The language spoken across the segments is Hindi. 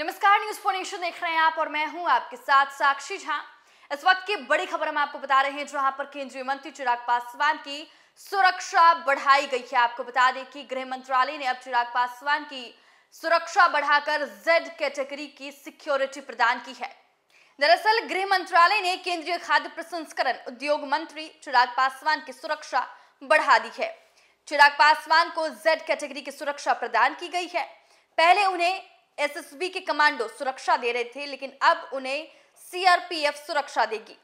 नमस्कार न्यूज फोर नेशन देख रहे हैं आप और मैं हूं आपके साथ साक्षी झा इस वक्त की बड़ी खबर हम आपको बता रहे हैं जहां पर केंद्रीय मंत्री चिराग पासवान की सुरक्षा बढ़ाई गई है आपको बता दें कि गृह मंत्रालय ने अब चिराग पासवान की सुरक्षा बढ़ाकर जेड कैटेगरी की सिक्योरिटी प्रदान की है दरअसल गृह मंत्रालय ने केंद्रीय खाद्य प्रसंस्करण उद्योग मंत्री चिराग पासवान की सुरक्षा बढ़ा दी है चिराग पासवान को जेड कैटेगरी की सुरक्षा प्रदान की गई है पहले उन्हें एसएसबी के कमांडो सुरक्षा दे रहे थे लेकिन अब उन्हें सीआरपीएफ सुरक्षा देगी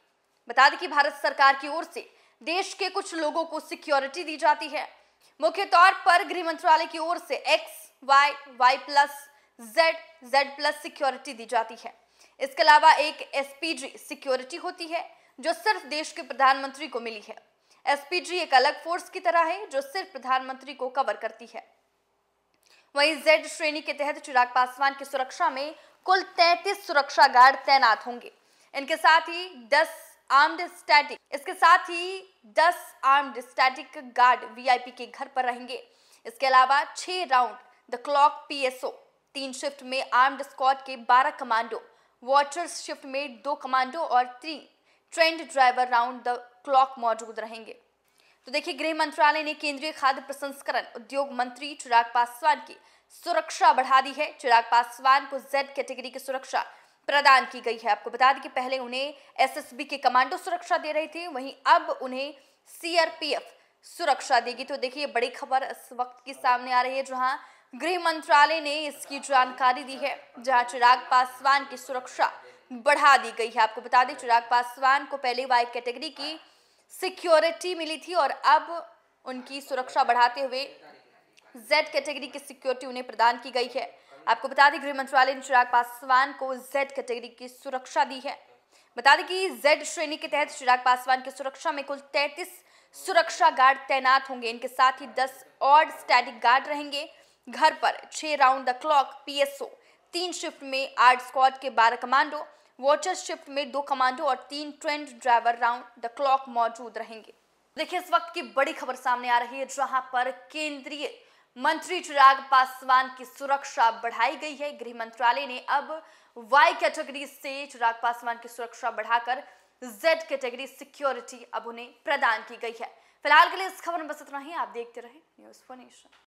बता दें कि भारत सरकार की ओर से देश के कुछ लोगों को सिक्योरिटी दी जाती है मुख्य तौर पर गृह मंत्रालय की ओर से X Y Y plus Z Z plus security दी जाती है इसके अलावा एक एसपीजी सिक्योरिटी होती है जो सिर्फ देश के प्रधानमंत्री को मिली है एसपीजी एक अलग फोर्स की तरह है जो सिर्फ प्रधानमंत्री को कवर करती है वहीं जेड श्रेणी के तहत चिराग पासवान की सुरक्षा में कुल 33 सुरक्षा गार्ड तैनात होंगे इनके साथ ही 10 आर्म्ड स्टैटिक इसके साथ ही 10 आर्म्ड स्टैटिक गार्ड वीआईपी के घर पर रहेंगे इसके अलावा 6 राउंड द क्लॉक पीएसओ तीन शिफ्ट में आर्म्ड स्क्वाड के 12 कमांडो वॉचर्स शिफ्ट में दो कमांडो और तीन trained driver round the clock मौजूद रहेंगे तो देखिए गृह मंत्रालय ने केंद्रीय खाद्य प्रसंस्करण उद्योग मंत्री चिराग पासवान की सुरक्षा बढ़ा दी है चिराग पासवान को जेड कैटेगरी की सुरक्षा प्रदान की गई है आपको बता दें कि पहले उन्हें एसएसबी के कमांडो सुरक्षा दे रहे थे वहीं अब उन्हें सीआरपीएफ सुरक्षा देगी तो देखिए बड़ी खबर इस वक्त की सामने आ रही है जहां गृह मंत्रालय ने इसकी जानकारी दी है जहां चिराग पासवान की सुरक्षा बढ़ा दी गई है आपको बता दें चिराग पासवान को पहले वाई कैटेगरी की सिक्योरिटी मिली थी और अब उनकी सुरक्षा बढ़ाते हुए जेड कैटेगरी की सिक्योरिटी उन्हें प्रदान की गई है आपको बता दें गृह मंत्रालय ने चिराग पासवान को जेड कैटेगरी की सुरक्षा दी है बता दें कि जेड श्रेणी के तहत चिराग पासवान की सुरक्षा में कुल 33 सुरक्षा गार्ड तैनात होंगे इनके साथ ही 10 और स्टैटिक गार्ड रहेंगे घर पर छह राउंड द क्लॉक पीएसओ तीन शिफ्ट में आठ स्क्वाड के बारह कमांडो वॉचर शिफ्ट में दो कमांडो और तीन trained driver round the clock मौजूद रहेंगे देखिए इस वक्त की बड़ी खबर सामने आ रही है जहां पर केंद्रीय मंत्री चिराग पासवान की सुरक्षा बढ़ाई गई है गृह मंत्रालय ने अब वाई कैटेगरी से चिराग पासवान की सुरक्षा बढ़ाकर जेड कैटेगरी सिक्योरिटी अब उन्हें प्रदान की गई है फिलहाल के लिए इस खबर में बस इतना ही आप देखते रहे न्यूज नेशन